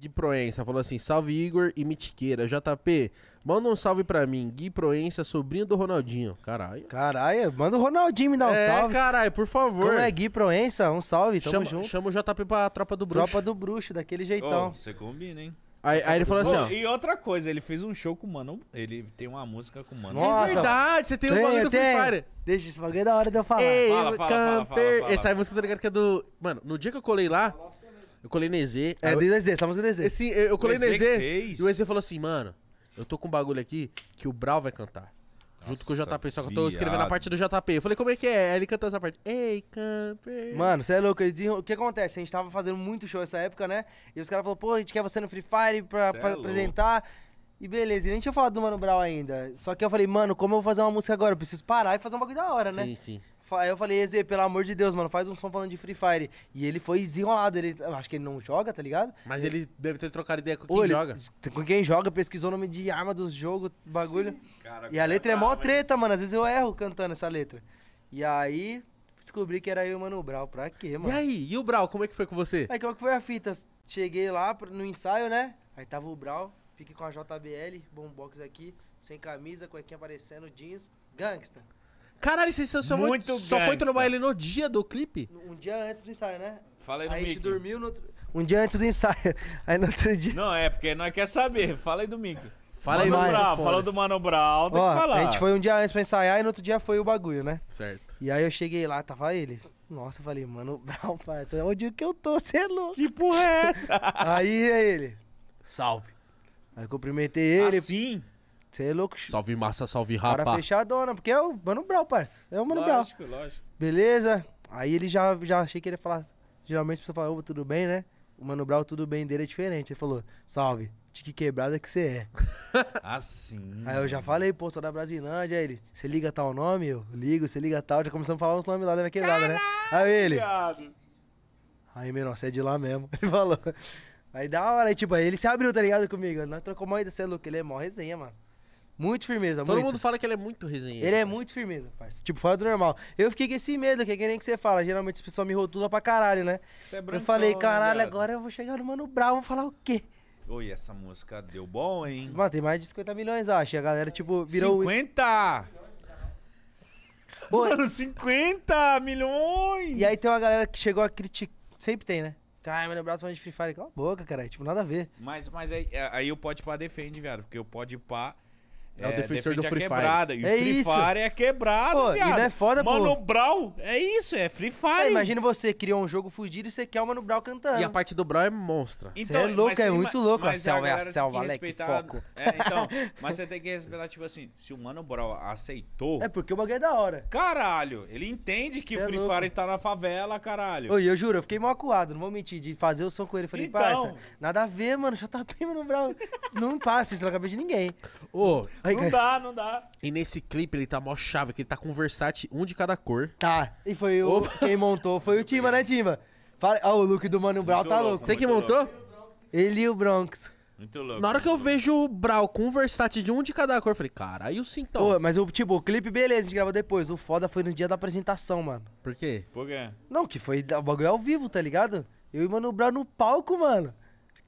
Gui Proença falou assim: salve Igor e Mitiqueira. JP, manda um salve pra mim. Gui Proença, sobrinho do Ronaldinho. Caralho. Caralho, manda o Ronaldinho me dar um é, salve. caralho, por favor. Como é Gui Proença? Um salve, tamo chama, junto. Chama o JP pra tropa do bruxo. Tropa do bruxo, daquele jeitão. Oh, você combina, hein? Aí, aí, ele falou assim, ó. E outra coisa, ele fez um show com o Mano. Ele tem uma música com o Mano. Nossa, é verdade, você tem, o um bagulho do Free Fire. Deixa esse bagulho é da hora de eu falar. Ei, fala, fala, camper. Fala, fala, fala, Essa é a música, da tá ligado, que é do. Mano, no dia que eu colei lá. Eu colei no EZ. É, eu... desde o EZ, estamos no é EZ. Sim, eu, eu colei no EZ. E o EZ falou assim, mano, eu tô com um bagulho aqui que o Brau vai cantar. Nossa, junto com o JP, só que eu tô escrevendo a parte do JP. Eu falei, como é que é? Aí ele cantou essa parte. Ei, camper. Mano, você é louco. o que acontece? A gente tava fazendo muito show essa época, né? E os caras falaram, pô, a gente quer você no Free Fire pra, pra é apresentar. E beleza, e nem tinha falado do Mano Brown ainda. Só que eu falei, mano, como eu vou fazer uma música agora? Eu preciso parar e fazer um bagulho da hora, sim, né? Sim, sim. Aí eu falei, Eze, pelo amor de Deus, mano, faz um som falando de Free Fire. E ele foi desenrolado. Ele, acho que ele não joga, tá ligado? Mas ele, ele deve ter trocado ideia com quem Ô, ele, joga. Com quem joga, pesquisou o nome de arma dos jogos, bagulho. cara, e a letra cara, é tá, mó cara, treta, mano. Às vezes eu erro cantando essa letra. E aí, descobri que era eu mano o Brau. Pra quê, mano? E aí, e o Brau, como é que foi com você? Aí, é, qual que foi a fita? Cheguei lá no ensaio, né? Aí tava o Brau, fiquei com a JBL, bombox aqui, sem camisa, cuequinha aparecendo, jeans, gangsta. Caralho, vocês só, Muito foi, só foi trabalhar ele no dia do clipe? Um dia antes do ensaio, né? Fala aí, aí a gente dormiu no outro... um dia antes do ensaio. Aí no outro dia. Não, é, porque nós quer saber. Fala aí do Mickey. Fala Mano aí, Brown, falou do Mano Brown, tem Ó, que falar. A gente foi um dia antes pra ensaiar e no outro dia foi o bagulho, né? Certo. E aí eu cheguei lá, tava ele. Nossa, eu falei, Mano Brown, pai, onde é que eu tô, você é louco? Que porra é essa? aí é ele. Salve. Aí eu cumprimentei ele. Assim? Você é louco. Salve massa, salve rapa. a dona, porque é o Mano Brau, parça. É o Mano Brau. Lógico, lógico. Beleza? Aí ele já, já achei que ele ia falar. Geralmente a pessoa fala, ô, tudo bem, né? O Mano Brau, tudo bem dele é diferente. Ele falou, salve, de que quebrada que você é. Assim. Aí eu já falei, pô, sou da Brasilândia. Aí ele, você liga tal nome? Eu ligo, você liga tal. Já começamos a falar uns nomes lá da minha quebrada, né? Aí ele. Obrigado. Aí, menor, você é de lá mesmo. Ele falou. Aí da hora, aí, tipo, aí ele se abriu, tá ligado, comigo? Nós trocamos uma ideia, você é louco, ele é mó resenha, mano. Muito firmeza, Todo muito. mundo fala que ele é muito resenheiro. Ele é muito firmeza, parça. Tipo, fora do normal. Eu fiquei com esse medo, que é que nem que você fala. Geralmente as pessoas me rotulam pra caralho, né? Isso é brancão, eu falei, né, caralho, né, agora eu vou chegar no Mano Brau, vou falar o quê? Oi, essa música deu bom, hein? Mano, tem mais de 50 milhões, acho. E a galera, tipo, virou... 50! Pô, Mano, 50 milhões! E aí tem uma galera que chegou a criticar... Sempre tem, né? Cara, Mano Brau tá falando de Free Fire. Cala a boca, cara. Tipo, nada a ver. Mas, mas aí, é, aí o Pode Pá defende, viado. Porque o Pode Pá... Pá é, é o defensor do Free quebrada. Fire. E é Free isso. Fire é quebrado, pô, viado. E não é foda, Mano pô. Mano Brown, é isso, é Free Fire. É, imagina você criou um jogo fudido e você quer o Mano Brown cantando. E a parte do Brown é monstra. Então, você é louco, é muito louco. A selva é a selva, é Alec, É, então, mas você tem que respeitar, tipo assim, se o Mano Brown aceitou... É porque o bagulho é da hora. Caralho, ele entende que o é Free Fire tá na favela, caralho. Oi, eu juro, eu fiquei mal acuado, não vou mentir, de fazer o som com ele. Falei, então... parça, nada a ver, mano, JP, Mano Brown, não passa isso na cabeça de ninguém. Ô... Oh não dá, não dá. E nesse clipe ele tá mó chave, que ele tá com versátil um de cada cor. Tá, e foi o. Quem montou foi o Timba, né, Timba? Fala... Ó, ah, o look do Mano Brown tá louco. Você que montou? Ele e o Bronx. Muito louco. Na hora que eu vejo o Brau com o de um de cada cor, eu falei, cara, aí o sintoma. Pô, mas o tipo, o clipe, beleza, a gente gravou depois. O foda foi no dia da apresentação, mano. Por quê? Por quê? Não, que foi o bagulho ao vivo, tá ligado? Eu e o Mano Brown no palco, mano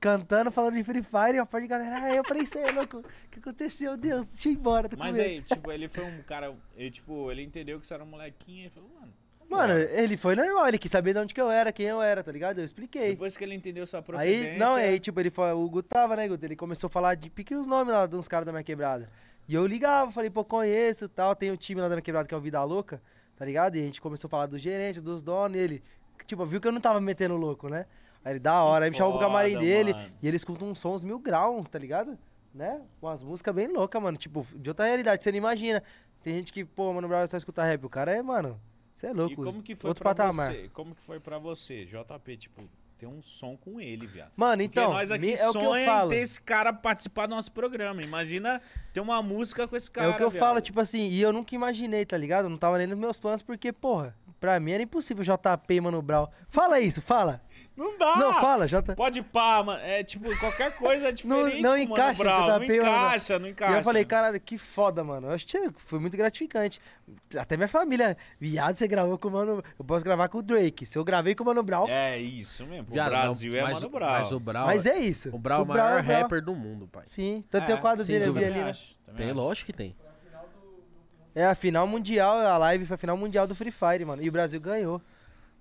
cantando, falando de Free Fire, e a parte de galera, aí ah, eu falei, isso é louco, o que aconteceu? Deus, deixa eu ir embora. Mas medo. aí, tipo, ele foi um cara, ele, tipo, ele entendeu que você era um molequinho e falou, mano. Mano, ele foi normal, ele quis saber de onde que eu era, quem eu era, tá ligado? Eu expliquei. Depois que ele entendeu sua procedência... Aí, não, aí, tipo, ele foi, o Guto tava, né, Guto? Ele começou a falar de pique os nomes lá dos caras da minha quebrada. E eu ligava, falei, pô, conheço e tal, tem um time lá da minha quebrada que é o Vida Louca, tá ligado? E a gente começou a falar do gerente, dos donos, e ele, tipo, viu que eu não tava metendo louco, né? Aí ele, da hora. Aí me chamou pro camarim mano. dele e ele escuta uns sons mil graus, tá ligado? Né? Umas músicas bem loucas, mano. Tipo, de outra realidade, você não imagina. Tem gente que, pô, mano, o é só escuta rap. O cara é, mano, você é louco. E como que foi Outro pra patamar. você? Como que foi pra você, JP, tipo, ter um som com ele, viado? Mano, então, nós aqui é o que eu falo. ter esse cara participar do nosso programa. Imagina ter uma música com esse cara, É o que eu viado. falo, tipo assim, e eu nunca imaginei, tá ligado? Eu não tava nem nos meus planos, porque, porra... Pra mim era impossível JP e Mano Brown. Fala isso, fala. Não dá. Não, fala, J. Pode pá, mano. É tipo, qualquer coisa é diferente. não, não encaixa, Brown. JP, não encaixa, não encaixa. E eu falei, caralho, que foda, mano. Eu acho que foi muito gratificante. Até minha família. Viado, você gravou com o Mano. Eu posso gravar com o Drake. Se eu gravei com o Mano Brown. É isso mesmo. O Viado, Brasil não, é mas, é Mano Brown. Mas o Brown. Mas é, é isso. O Brown é o maior é Brown, rapper do mundo, pai. Sim. Então é, tem o quadro dele ali, né? Tem, lógico que tem. É a final mundial, a live foi a final mundial do Free Fire, mano. E o Brasil ganhou.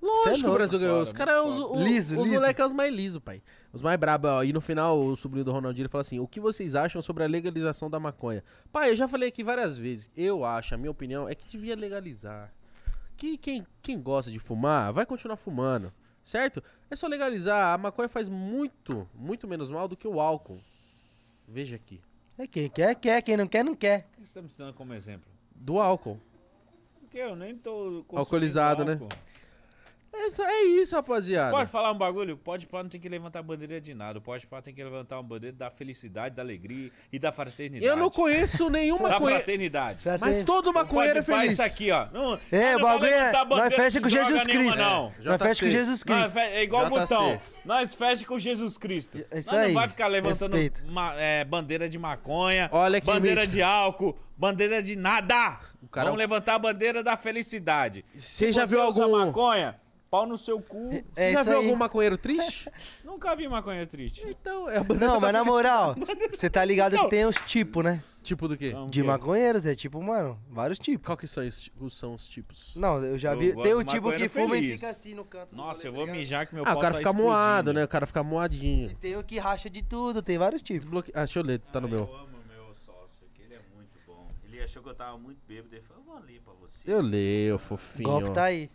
Lógico é que o Brasil ganhou. Os caras, é os, os, liso, os moleques é os mais lisos, pai. Os mais brabos. E no final, o sobrinho do Ronaldinho falou assim: O que vocês acham sobre a legalização da maconha? Pai, eu já falei aqui várias vezes. Eu acho, a minha opinião é que devia legalizar. Que quem, quem gosta de fumar vai continuar fumando, certo? É só legalizar. A maconha faz muito, muito menos mal do que o álcool. Veja aqui. É quem quer, quer. Quem não quer, não quer. O que você está me dando como exemplo? Do álcool. Porque eu nem tô. Alcoolizado, né? álcool. né? Essa, é, é isso, rapaziada. pode falar um bagulho? Pode pá não tem que levantar bandeira de nada. Pode pá tem que levantar uma bandeira da felicidade, da alegria e da fraternidade. Eu não conheço nenhuma coisa. da fraternidade. Mas todo maconheiro é feliz. isso aqui, ó. Não, é, o bagulho é. Nós fecha com Jesus Cristo. Nenhuma, é não. Nós fecha com Jesus Cristo. é igual o botão. Nós fecha com Jesus Cristo. Isso aí. Não vai ficar levantando uma é, bandeira de maconha, Olha bandeira mítico. de álcool, bandeira de nada. Vamos levantar a bandeira da felicidade. Você, Se já viu alguma maconha? Pau no seu cu. É, você é já viu aí. algum maconheiro triste? Nunca vi maconheiro triste. Então, é Não, tá mas na moral, você tá ligado que tem os tipos, né? Tipo do quê? De maconheiros, é tipo, mano, vários tipos. Qual que são, são os tipos? Não, eu já vi. tem o tipo que fuma feliz. e fica assim no canto. Nossa, eu tá vou mijar que meu ah, o cara tá fica explodindo. moado, né? O cara fica moadinho. E tem o que racha de tudo, tem vários tipos. Desbloque... Ah, deixa eu ler, tá ah, no meu. Eu amo meu sócio, que ele é muito bom. Ele achou que eu tava muito bêbado, ele falou, eu vou ler pra você. Eu leio, fofinho. O golpe tá aí.